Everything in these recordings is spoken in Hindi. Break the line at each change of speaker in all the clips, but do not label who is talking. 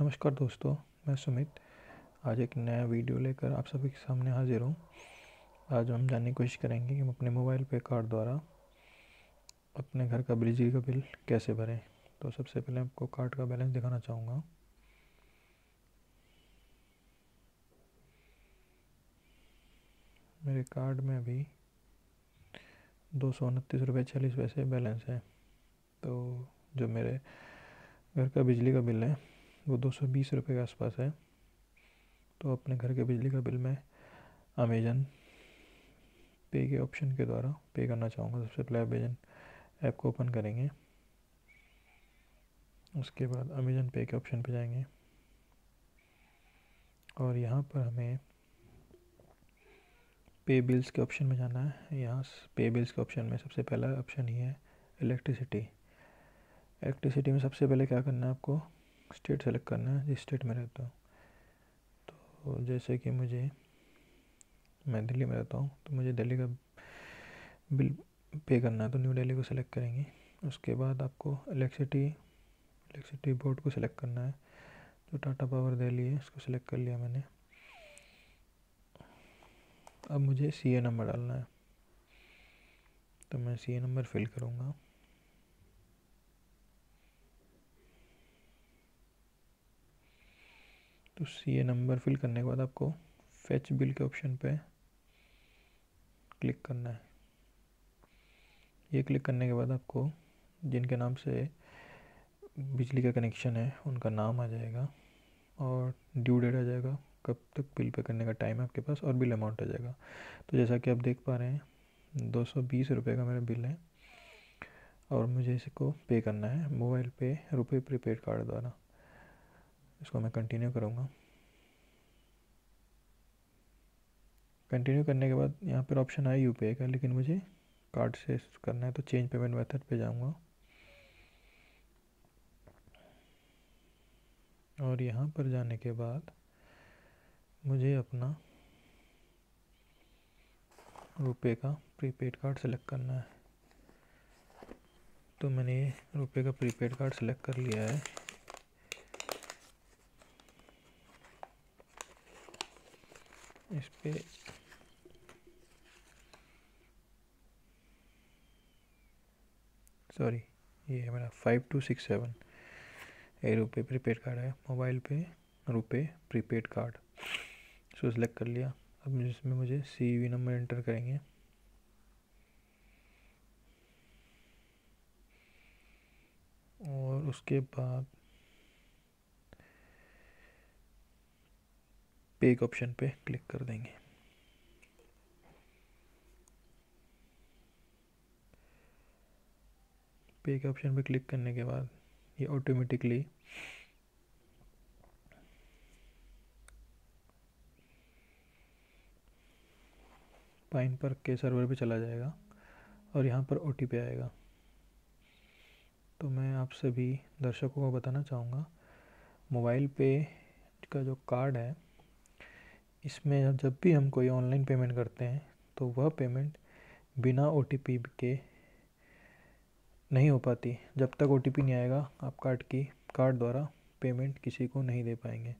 नमस्कार दोस्तों मैं सुमित आज एक नया वीडियो लेकर आप सभी के सामने हाजिर हूँ आज हम जानने की कोशिश करेंगे कि हम अपने मोबाइल पे कार्ड द्वारा अपने घर का बिजली का बिल कैसे भरें तो सबसे पहले आपको कार्ड का बैलेंस दिखाना चाहूँगा मेरे कार्ड में अभी दो सौ उनतीस रुपये चालीस पैसे बैलेंस है तो जो मेरे घर का बिजली का बिल है वो दो सौ बीस रुपये के आसपास है तो अपने घर के बिजली का बिल मैं अमेज़न पे के ऑप्शन के द्वारा पे करना चाहूँगा सबसे पहले अमेज़न ऐप को ओपन करेंगे उसके बाद अमेज़न पे के ऑप्शन पे जाएंगे और यहाँ पर हमें पे बिल्स के ऑप्शन में जाना है यहाँ पे बिल्स के ऑप्शन में सबसे पहला ऑप्शन ही है इलेक्ट्रिसिटी इलेक्ट्रिसिटी में सबसे पहले क्या करना है आपको स्टेट सेलेक्ट करना है जिस स्टेट में रहता हूँ तो जैसे कि मुझे मैं दिल्ली में रहता हूँ तो मुझे दिल्ली का बिल पे करना है तो न्यू दिल्ली को सिलेक्ट करेंगे उसके बाद आपको इलेक्ट्रिसिटी इलेक्ट्रिसिटी बोर्ड को सिलेक्ट करना है जो टाटा पावर दिल्ली है उसको सिलेक्ट कर लिया मैंने अब मुझे सी ए नंबर डालना है तो मैं सी ए नंबर फिल करूँगा तो सी ए नंबर फिल करने के बाद आपको फेच बिल के ऑप्शन पे क्लिक करना है ये क्लिक करने के बाद आपको जिनके नाम से बिजली का कनेक्शन है उनका नाम आ जाएगा और ड्यू डेट आ जाएगा कब तक बिल पे करने का टाइम है आपके पास और बिल अमाउंट आ जाएगा तो जैसा कि आप देख पा रहे हैं दो सौ बीस रुपये का मेरा बिल है और मुझे इसको पे करना है मोबाइल पे रुपये प्रीपेड कार्ड द्वारा इसको मैं कंटिन्यू करूँगा कंटिन्यू करने के बाद यहाँ पर ऑप्शन आया यू का लेकिन मुझे कार्ड से करना है तो चेंज पेमेंट मेथड पे जाऊँगा और यहाँ पर जाने के बाद मुझे अपना रुपए का प्रीपेड कार्ड सेलेक्ट करना है तो मैंने रुपए का प्रीपेड कार्ड सेलेक्ट कर लिया है इस पर सॉरी ये है मेरा फाइव टू सिक्स सेवन ये रुपये प्रीपेड कार्ड है मोबाइल पे रुपये प्रीपेड कार्ड सो सेलेक्ट कर लिया अब इसमें मुझे सी वी नंबर एंटर करेंगे और उसके बाद पे ऑप्शन पे क्लिक कर देंगे पे ऑप्शन पे क्लिक करने के बाद ये ऑटोमेटिकली पाइन पर के सर्वर पे चला जाएगा और यहाँ पर ओ आएगा तो मैं आप सभी दर्शकों को बताना चाहूँगा मोबाइल पे का जो कार्ड है इसमें जब भी हम कोई ऑनलाइन पेमेंट करते हैं तो वह पेमेंट बिना ओ के नहीं हो पाती जब तक ओ नहीं आएगा आप कार्ड की कार्ड द्वारा पेमेंट किसी को नहीं दे पाएंगे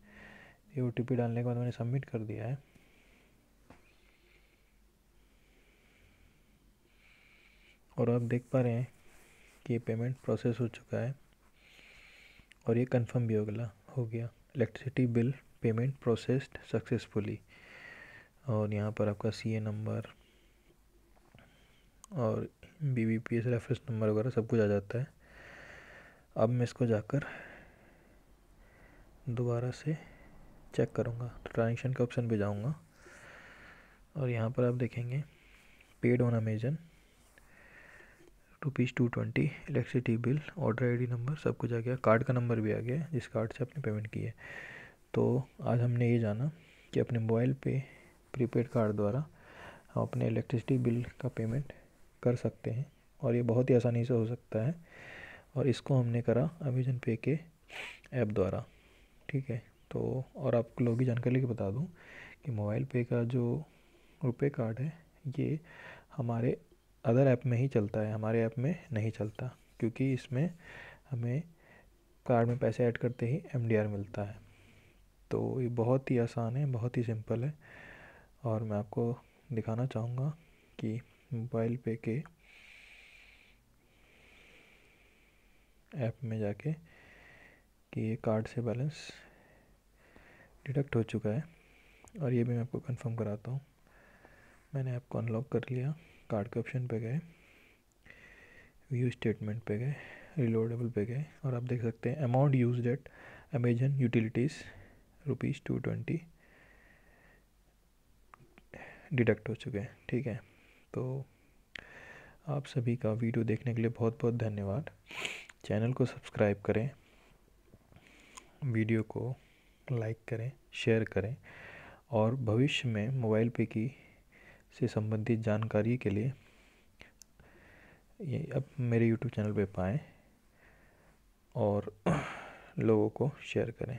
ये ओ डालने के बाद मैंने सबमिट कर दिया है और आप देख पा रहे हैं कि ये पेमेंट प्रोसेस हो चुका है और ये कंफर्म भी हो गया हो गया electricity bill payment processed successfully और यहाँ पर आपका ए नंबर और B B P S reference number वगैरह सब कुछ आ जाता है अब मैं इसको जाकर दोबारा से चेक करूँगा तो ट्रांजेक्शन के ऑप्शन पे जाऊँगा और यहाँ पर आप देखेंगे paid on Amazon rupees two twenty electricity bill order ID number सब कुछ आ गया कार्ड का नंबर भी आ गया जिस कार्ड से आपने पेमेंट की है तो आज हमने ये जाना कि अपने मोबाइल पे प्रीपेड कार्ड द्वारा हम अपने इलेक्ट्रिसिटी बिल का पेमेंट कर सकते हैं और ये बहुत ही आसानी से हो सकता है और इसको हमने करा अमेजन पे के ऐप द्वारा ठीक है तो और आप लोगों की जानकारी के बता दूँ कि मोबाइल पे का जो रुपए कार्ड है ये हमारे अदर ऐप में ही चलता है हमारे ऐप में नहीं चलता क्योंकि इसमें हमें कार्ड में पैसे ऐड करते ही एम मिलता है तो ये बहुत ही आसान है बहुत ही सिंपल है और मैं आपको दिखाना चाहूँगा कि मोबाइल पे के ऐप में जाके कि ये कार्ड से बैलेंस डिडक्ट हो चुका है और ये भी मैं आपको कंफर्म कराता हूँ मैंने ऐप को अनलॉक कर लिया कार्ड के ऑप्शन पे गए व्यू स्टेटमेंट पे गए रिलोडेबल पे गए और आप देख सकते हैं amount use date Amazon utilities rupees two twenty deduct हो चुके हैं ठीक है तो आप सभी का वीडियो देखने के लिए बहुत बहुत धन्यवाद चैनल को सब्सक्राइब करें वीडियो को लाइक करें शेयर करें और भविष्य में मोबाइल पे की से संबंधित जानकारी के लिए ये अब मेरे यूट्यूब चैनल पे पाएँ और लोगों को शेयर करें